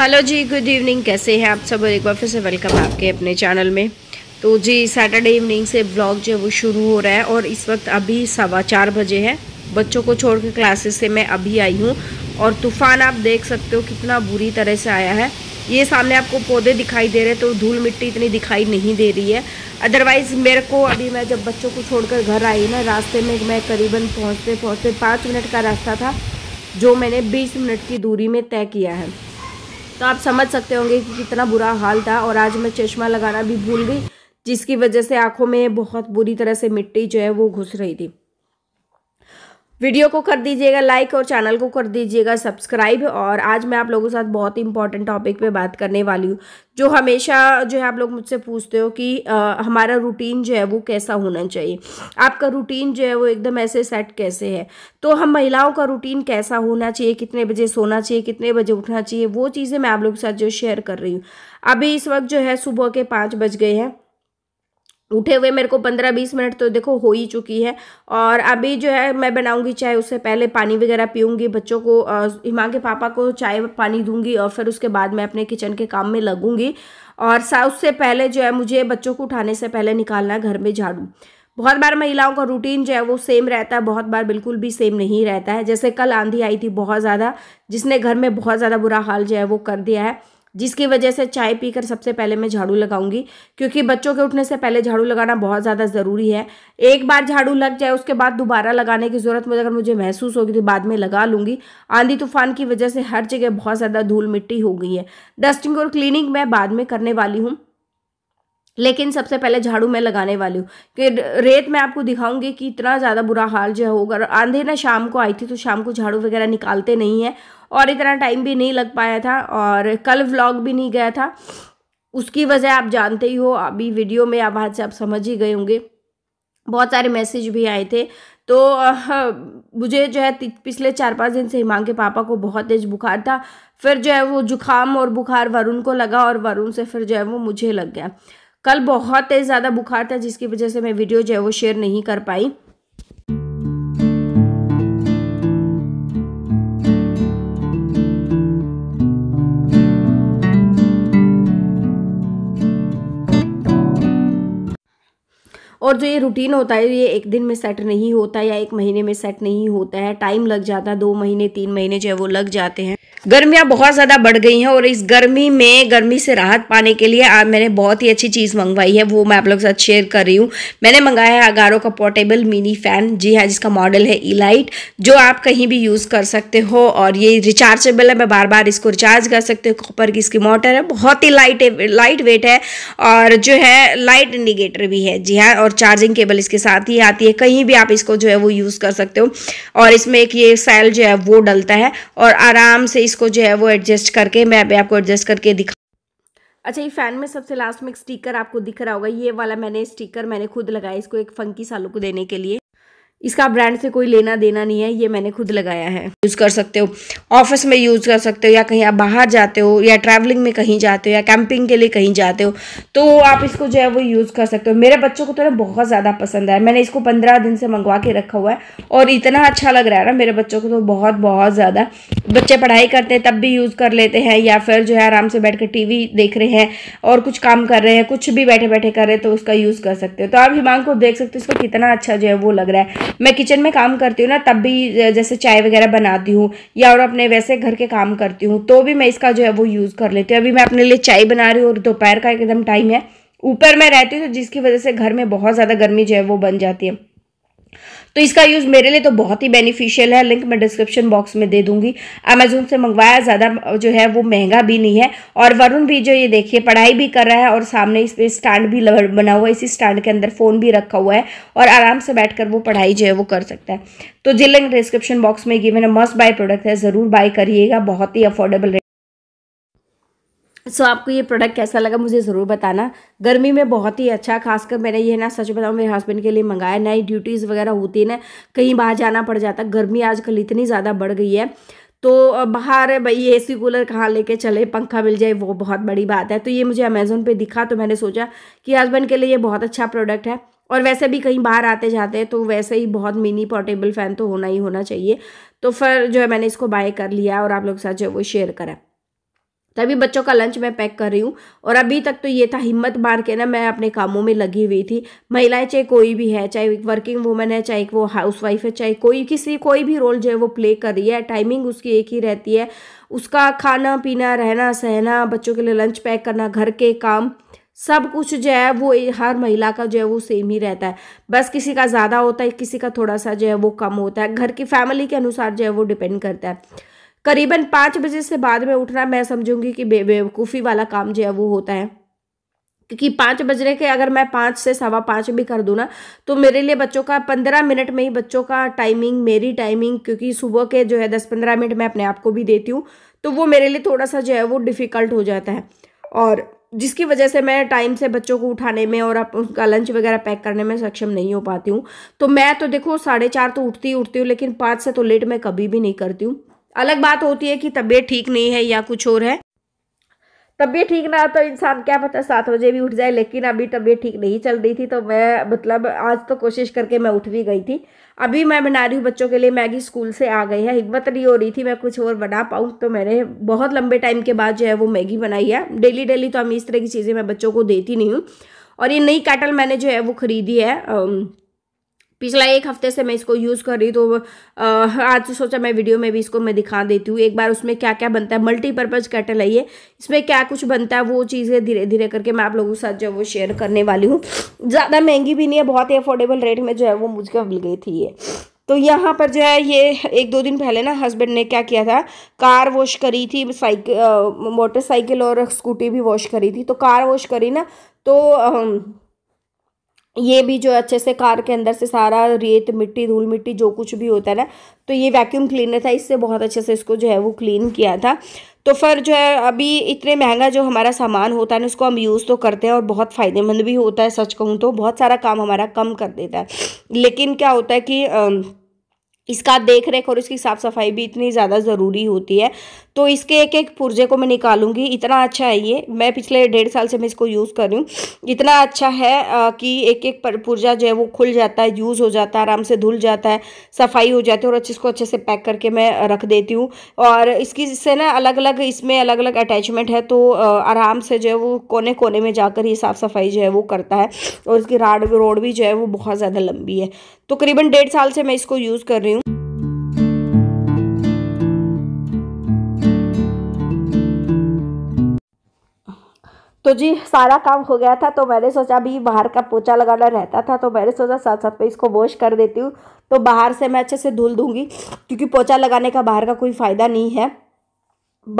hello जी good evening कैसे हैं आप सब एक बार फिर से वेलकम आपके अपने चैनल में तो जी सैटरडे इवनिंग से ब्लॉग जो है वो शुरू हो रहा है और इस वक्त अभी सवा चार बजे है बच्चों को छोड़ के क्लासेस से मैं अभी आई हूँ और तूफ़ान आप देख सकते हो कितना बुरी तरह से आया है ये सामने आपको पौधे दिखाई दे रहे हैं तो धूल मिट्टी इतनी दिखाई नहीं दे रही है अदरवाइज़ मेरे को अभी मैं जब बच्चों को छोड़कर घर आई ना रास्ते में मैं करीबन पहुँचते पहुँचते पाँच मिनट का रास्ता था जो मैंने बीस मिनट की दूरी में तय किया है तो आप समझ सकते होंगे कि कितना बुरा हाल था और आज मैं चश्मा लगाना भी भूल गई जिसकी वजह से आँखों में बहुत बुरी तरह से मिट्टी जो है वो घुस रही थी वीडियो को कर दीजिएगा लाइक और चैनल को कर दीजिएगा सब्सक्राइब और आज मैं आप लोगों के साथ बहुत ही इंपॉर्टेंट टॉपिक पे बात करने वाली हूँ जो हमेशा जो है आप लोग मुझसे पूछते हो कि आ, हमारा रूटीन जो है वो कैसा होना चाहिए आपका रूटीन जो है वो एकदम ऐसे सेट कैसे है तो हम महिलाओं का रूटीन कैसा होना चाहिए कितने बजे सोना चाहिए कितने बजे उठना चाहिए वो चीज़ें मैं आप लोगों के साथ जो शेयर कर रही हूँ अभी इस वक्त जो है सुबह के पाँच बज गए हैं उठे हुए मेरे को पंद्रह बीस मिनट तो देखो हो ही चुकी है और अभी जो है मैं बनाऊंगी चाय उससे पहले पानी वगैरह पीऊँगी बच्चों को हिमा के पापा को चाय पानी दूंगी और फिर उसके बाद मैं अपने किचन के काम में लगूंगी और सा उससे पहले जो है मुझे बच्चों को उठाने से पहले निकालना है घर में झाड़ू बहुत बार महिलाओं का रूटीन जो है वो सेम रहता है बहुत बार बिल्कुल भी सेम नहीं रहता है जैसे कल आंधी आई थी बहुत ज़्यादा जिसने घर में बहुत ज़्यादा बुरा हाल जो है वो कर दिया है जिसकी वजह से चाय पीकर सबसे पहले मैं झाड़ू लगाऊंगी क्योंकि बच्चों के उठने से पहले झाड़ू लगाना बहुत ज़्यादा ज़रूरी है एक बार झाड़ू लग जाए उसके बाद दोबारा लगाने की ज़रूरत मुझे अगर मुझे महसूस होगी तो बाद में लगा लूँगी आंधी तूफान की वजह से हर जगह बहुत ज़्यादा धूल मिट्टी हो गई है डस्टिंग और क्लीनिंग मैं बाद में करने वाली हूँ लेकिन सबसे पहले झाड़ू मैं लगाने वाली हूँ कि रेत मैं आपको दिखाऊंगी कि इतना ज़्यादा बुरा हाल जो होगा आंधे ना शाम को आई थी तो शाम को झाड़ू वगैरह निकालते नहीं है और इतना टाइम भी नहीं लग पाया था और कल व्लॉग भी नहीं गया था उसकी वजह आप जानते ही हो अभी वीडियो में आप हाथ से आप समझ ही गए होंगे बहुत सारे मैसेज भी आए थे तो मुझे जो है पिछले चार पाँच दिन से हिमांग के पापा को बहुत तेज बुखार था फिर जो है वो जुखाम और बुखार वरुण को लगा और वरुण से फिर जो है वो मुझे लग गया कल बहुत तेज़ ज़्यादा बुखार था जिसकी वजह से मैं वीडियो जो है वो शेयर नहीं कर पाई और जो ये रूटीन होता है ये एक दिन में सेट नहीं होता या एक महीने में सेट नहीं होता है टाइम लग जाता है दो महीने तीन महीने जो है वो लग जाते हैं गर्मियाँ बहुत ज़्यादा बढ़ गई हैं और इस गर्मी में गर्मी से राहत पाने के लिए आज मैंने बहुत ही अच्छी चीज़ मंगवाई है वो मैं आप लोग के साथ शेयर कर रही हूँ मैंने मंगाया है अगारो का पोर्टेबल मिनी फ़ैन जी हाँ जिसका मॉडल है इलाइट जो आप कहीं भी यूज़ कर सकते हो और ये रिचार्जेबल है मैं बार बार इसको रिचार्ज कर सकते हो कॉपर की इसकी मोटर है बहुत ही लाइट लाइट वेट है और जो है लाइट इंडिकेटर भी है जी हाँ और चार्जिंग केबल इसके साथ ही आती है कहीं भी आप इसको जो है वो यूज़ कर सकते हो और इसमें एक ये सेल जो है वो डलता है और आराम से इसको जो है वो एडजस्ट करके मैं अभी आपको एडजस्ट करके दिखा अच्छा ये फ़ैन में सबसे लास्ट में एक स्टिकर आपको दिख रहा होगा ये वाला मैंने स्टिकर मैंने खुद लगाया इसको एक फंकी सालों को देने के लिए इसका ब्रांड से कोई लेना देना नहीं है ये मैंने खुद लगाया है यूज़ कर सकते हो ऑफिस में यूज़ कर सकते हो या कहीं आप बाहर जाते हो या ट्रैवलिंग में कहीं जाते हो या कैंपिंग के लिए कहीं जाते हो तो आप इसको जो है वो यूज़ कर सकते हो मेरे बच्चों को तो ना बहुत ज़्यादा पसंद आया मैंने इसको पंद्रह दिन से मंगवा के रखा हुआ है और इतना अच्छा लग रहा है ना मेरे बच्चों को तो बहुत बहुत ज़्यादा बच्चे पढ़ाई करते हैं तब भी यूज़ कर लेते हैं या फिर जो है आराम से बैठ कर टीवी देख रहे हैं और कुछ काम कर रहे हैं कुछ भी बैठे बैठे कर रहे हैं तो उसका यूज़ कर सकते हो तो आप हिमांग को देख सकते हो इसको कितना अच्छा जो है वो लग रहा है मैं किचन में काम करती हूँ ना तब भी जैसे चाय वगैरह बनाती हूँ या और अपने वैसे घर के काम करती हूँ तो भी मैं इसका जो है वो यूज़ कर लेती हूँ अभी मैं अपने लिए चाय बना रही हूँ और दोपहर का एकदम टाइम है ऊपर मैं रहती हूँ तो जिसकी वजह से घर में बहुत ज़्यादा गर्मी जो है वो बन जाती है तो इसका यूज़ मेरे लिए तो बहुत ही बेनिफिशियल है लिंक मैं डिस्क्रिप्शन बॉक्स में दे दूंगी अमेजोन से मंगवाया ज़्यादा जो है वो महंगा भी नहीं है और वरुण भी जो ये देखिए पढ़ाई भी कर रहा है और सामने इस पर स्टैंड भी बना हुआ है इसी स्टैंड के अंदर फ़ोन भी रखा हुआ है और आराम से बैठ वो पढ़ाई जो है वो कर सकता है तो जी लिंक डिस्क्रिप्शन बॉक्स में गिवन मस्ट बाय प्रोडक्ट है ज़रूर बाय करिएगा बहुत ही अफोर्डेबल सो so, आपको ये प्रोडक्ट कैसा लगा मुझे ज़रूर बताना गर्मी में बहुत ही अच्छा खासकर मैंने ये ना सच बताऊँ मेरे हस्बैंड के लिए मंगाया नई ड्यूटीज़ वगैरह होती ना कहीं बाहर जाना पड़ जाता गर्मी आजकल इतनी ज़्यादा बढ़ गई है तो बाहर भाई ए सी कूलर कहाँ लेके चले पंखा मिल जाए वो बहुत बड़ी बात है तो ये मुझे अमेज़ोन पे दिखा तो मैंने सोचा कि हस्बैंड के लिए ये बहुत अच्छा प्रोडक्ट है और वैसे भी कहीं बाहर आते जाते हैं तो वैसे ही बहुत मिनी पोर्टेबल फ़ैन तो होना ही होना चाहिए तो फिर जो है मैंने इसको बाय कर लिया और आप लोग के साथ जो है वो शेयर करा तभी बच्चों का लंच मैं पैक कर रही हूँ और अभी तक तो ये था हिम्मत मार के ना मैं अपने कामों में लगी हुई थी महिलाएं चाहे कोई भी है चाहे वर्किंग वूमेन है चाहे वो हाउस वाइफ है चाहे कोई किसी कोई भी रोल जो है वो प्ले कर रही है टाइमिंग उसकी एक ही रहती है उसका खाना पीना रहना सहना बच्चों के लिए लंच पैक करना घर के काम सब कुछ जो है वो हर महिला का जो है वो सेम ही रहता है बस किसी का ज़्यादा होता है किसी का थोड़ा सा जो है वो कम होता है घर की फैमिली के अनुसार जो है वो डिपेंड करता है करीबन पाँच बजे से बाद में उठना मैं समझूंगी कि बेवकूफ़ी वाला काम जो है वो होता है क्योंकि पाँच बजने के अगर मैं पाँच से सवा पाँच भी कर दूँ ना तो मेरे लिए बच्चों का पंद्रह मिनट में ही बच्चों का टाइमिंग मेरी टाइमिंग क्योंकि सुबह के जो है दस पंद्रह मिनट मैं अपने आप को भी देती हूँ तो वो मेरे लिए थोड़ा सा जो है वो डिफ़िकल्ट हो जाता है और जिसकी वजह से मैं टाइम से बच्चों को उठाने में और आप उनका लंच वगैरह पैक करने में सक्षम नहीं हो पाती हूँ तो मैं तो देखो साढ़े चार तो उठती ही उठती हूँ लेकिन पाँच से तो लेट मैं कभी भी नहीं करती हूँ अलग बात होती है कि तबीयत ठीक नहीं है या कुछ और है तबीयत ठीक ना तो इंसान क्या पता सात बजे भी उठ जाए लेकिन अभी तबीयत ठीक नहीं चल रही थी तो मैं मतलब आज तो कोशिश करके मैं उठ भी गई थी अभी मैं बना रही हूँ बच्चों के लिए मैगी स्कूल से आ गई है हिम्मत नहीं हो रही थी मैं कुछ और बना पाऊँ तो मैंने बहुत लंबे टाइम के बाद जो है वो मैगी बनाई है डेली डेली तो हम इस तरह की चीज़ें मैं बच्चों को देती नहीं हूँ और ये नई कैटल मैंने जो है वो ख़रीदी है पिछला एक हफ्ते से मैं इसको यूज़ कर रही तो आज सोचा मैं वीडियो में भी इसको मैं दिखा देती हूँ एक बार उसमें क्या क्या बनता है मल्टीपर्पज़ कैटल है ये इसमें क्या कुछ बनता है वो चीज़ें धीरे धीरे करके मैं आप लोगों के साथ जो वो शेयर करने वाली हूँ ज़्यादा महंगी भी नहीं है बहुत ही अफोर्डेबल रेट में जो है वो मुझको मिल गई थी ये तो यहाँ पर जो है ये एक दो दिन पहले ना हस्बैंड ने क्या किया था कार वॉश करी थी साइकिल मोटरसाइकिल और स्कूटी भी वॉश करी थी तो कार वॉश करी ना तो ये भी जो अच्छे से कार के अंदर से सारा रेत मिट्टी धूल मिट्टी जो कुछ भी होता है ना तो ये वैक्यूम क्लीनर था इससे बहुत अच्छे से इसको जो है वो क्लीन किया था तो फिर जो है अभी इतने महंगा जो हमारा सामान होता है ना उसको हम यूज़ तो करते हैं और बहुत फ़ायदेमंद भी होता है सच कहूँ तो बहुत सारा काम हमारा कम कर देता है लेकिन क्या होता है कि इसका देख रेख और इसकी साफ़ सफाई भी इतनी ज़्यादा ज़रूरी होती है तो इसके एक एक पुर्जे को मैं निकालूंगी इतना अच्छा है ये मैं पिछले डेढ़ साल से मैं इसको यूज़ कर रही हूँ इतना अच्छा है कि एक एक पुर्जा जो है वो खुल जाता है यूज़ हो जाता है आराम से धुल जाता है सफाई हो जाती है और अच्छे इसको अच्छे से पैक करके मैं रख देती हूँ और इसकी इससे ना अलग अलग इसमें अलग अलग अटैचमेंट है तो आराम से जो है वो कोने कोने में जाकर ये साफ़ सफाई जो है वो करता है और इसकी राड रोड भी जो है वो बहुत ज़्यादा लंबी है तो करीबन डेढ़ साल से मैं इसको यूज़ कर रही हूँ तो जी सारा काम हो गया था तो मैंने सोचा अभी बाहर का पोचा लगाना रहता था तो मैंने सोचा साथ साथ में इसको वॉश कर देती हूँ तो बाहर से मैं अच्छे से धुल दूँगी क्योंकि पोचा लगाने का बाहर का कोई फ़ायदा नहीं है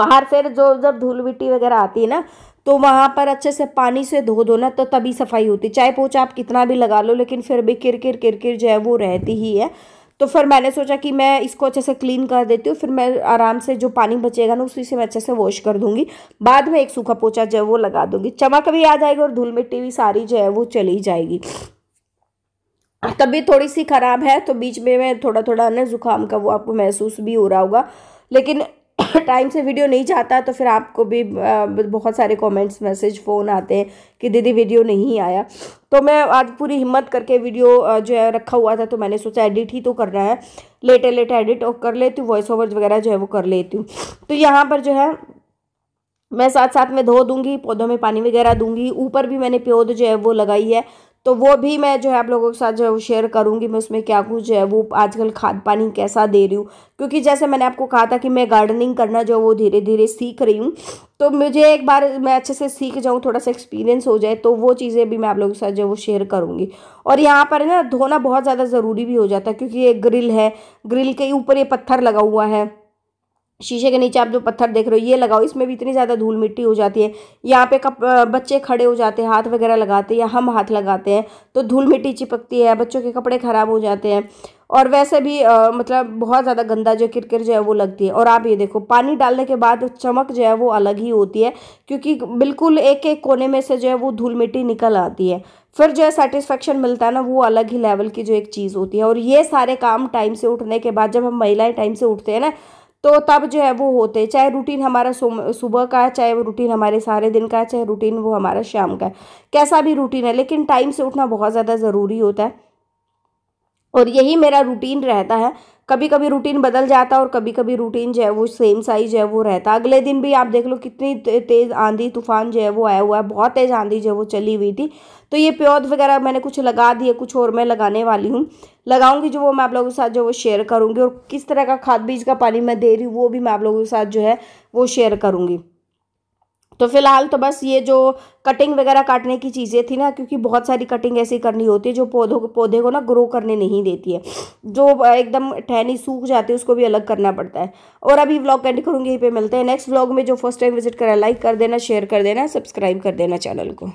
बाहर से जो जब धूल मिट्टी वगैरह आती है ना तो वहाँ पर अच्छे से पानी से धो दो ना तो तभी सफाई होती चाहे पोचा आप कितना भी लगा लो लेकिन फिर भी किर किर किर किर जो है वो रहती ही है तो फिर मैंने सोचा कि मैं इसको अच्छे से क्लीन कर देती हूँ फिर मैं आराम से जो पानी बचेगा ना उसी से मैं अच्छे से वॉश कर दूँगी बाद में एक सूखा पोछा जो है वो लगा दूँगी चमक भी आ जाएगी और धूल मिट्टी भी सारी जो है वो चली जाएगी तभी थोड़ी सी ख़राब है तो बीच में मैं थोड़ा थोड़ा ना ज़ुकाम का वो आपको महसूस भी हो रहा होगा लेकिन टाइम से वीडियो नहीं जाता तो फिर आपको भी बहुत सारे कमेंट्स मैसेज फ़ोन आते हैं कि दीदी वीडियो नहीं आया तो मैं आज पूरी हिम्मत करके वीडियो जो है रखा हुआ था तो मैंने सोचा एडिट ही तो करना है लेटे लेटे एडिट और कर लेती हूँ वॉइस ओवर वगैरह जो है वो कर लेती हूँ तो यहाँ पर जो है मैं साथ साथ में धो दूंगी पौधों में पानी वगैरह दूंगी ऊपर भी मैंने पौध जो है वो लगाई है तो वो भी मैं जो है आप लोगों के साथ जो है शेयर करूँगी मैं उसमें क्या कुछ है वो आजकल खाद पानी कैसा दे रही हूँ क्योंकि जैसे मैंने आपको कहा था कि मैं गार्डनिंग करना जो वो धीरे धीरे सीख रही हूँ तो मुझे एक बार मैं अच्छे से सीख जाऊँ थोड़ा सा एक्सपीरियंस हो जाए तो वो चीज़ें भी मैं आप लोगों के साथ जो वो शेयर करूँगी और यहाँ पर ना धोना बहुत ज़्यादा ज़रूरी भी हो जाता है क्योंकि ये ग्रिल है ग्रिल के ऊपर ये पत्थर लगा हुआ है शीशे के नीचे आप जो पत्थर देख रहे हो ये लगाओ इसमें भी इतनी ज़्यादा धूल मिट्टी हो जाती है यहाँ पे कप बच्चे खड़े हो जाते हैं हाथ वगैरह लगाते हैं या हम हाथ लगाते हैं तो धूल मिट्टी चिपकती है बच्चों के कपड़े ख़राब हो जाते हैं और वैसे भी आ, मतलब बहुत ज़्यादा गंदा जो किरकिर जो है वो लगती है और आप ये देखो पानी डालने के बाद चमक जो है वो अलग ही होती है क्योंकि बिल्कुल एक एक कोने में से जो है वो धूल मिट्टी निकल आती है फिर जो है सेटिस्फेक्शन मिलता है ना वो अलग ही लेवल की जो एक चीज़ होती है और ये सारे काम टाइम से उठने के बाद जब हम महिलाएं टाइम से उठते हैं ना तो तब जो है वो होते चाहे रूटीन हमारा सुबह का है चाहे वो रूटीन हमारे सारे दिन का है चाहे रूटीन वो हमारा शाम का है कैसा भी रूटीन है लेकिन टाइम से उठना बहुत ज़्यादा ज़रूरी होता है और यही मेरा रूटीन रहता है कभी कभी रूटीन बदल जाता है और कभी कभी रूटीन जो है वो सेम साइज है वो रहता है अगले दिन भी आप देख लो कितनी तेज़ आंधी तूफान जो है वो आया हुआ है बहुत तेज़ आंधी जो है वो चली हुई थी तो ये प्योद वगैरह मैंने कुछ लगा दिए कुछ और मैं लगाने वाली हूँ लगाऊंगी जो वो मैं आप लोगों के साथ जो वो शेयर करूँगी और किस तरह का खाद बीज का पानी मैं दे रही हूँ वो भी मैं आप लोगों के साथ जो है वो शेयर करूँगी तो फिलहाल तो बस ये जो कटिंग वगैरह काटने की चीज़ें थी ना क्योंकि बहुत सारी कटिंग ऐसी करनी होती है जो पौधों को पौधे को ना ग्रो करने नहीं देती है जो एकदम ठहनी सूख जाती है उसको भी अलग करना पड़ता है और अभी व्लॉग एंड करूँगी यहीं पे मिलते हैं नेक्स्ट व्लॉग में जो फर्स्ट टाइम विजिट करा लाइक कर देना शेयर कर देना सब्सक्राइब कर देना चैनल को